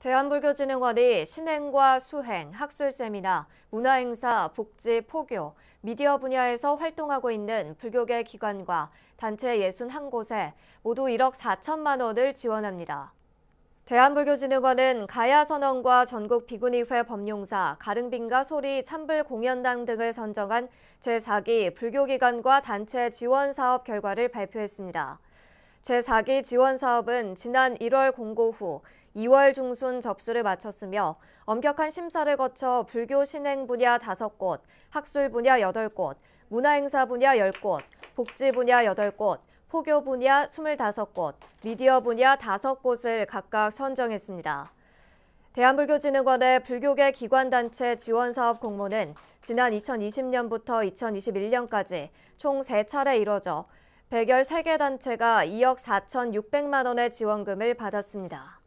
대한불교진흥원이 신행과 수행, 학술 세미나, 문화행사, 복지, 포교, 미디어 분야에서 활동하고 있는 불교계 기관과 단체 61곳에 모두 1억 4천만 원을 지원합니다. 대한불교진흥원은 가야선언과 전국 비구니회 법룡사, 가릉빙가 소리 참불 공연당 등을 선정한 제4기 불교기관과 단체 지원사업 결과를 발표했습니다. 제4기 지원사업은 지난 1월 공고 후 2월 중순 접수를 마쳤으며 엄격한 심사를 거쳐 불교 신행 분야 5곳, 학술 분야 8곳, 문화행사 분야 10곳, 복지 분야 8곳, 포교 분야 25곳, 미디어 분야 5곳을 각각 선정했습니다. 대한불교진흥원의 불교계 기관단체 지원사업 공모는 지난 2020년부터 2021년까지 총 3차례 이뤄져 백열 3개 단체가 2억 4,600만 원의 지원금을 받았습니다.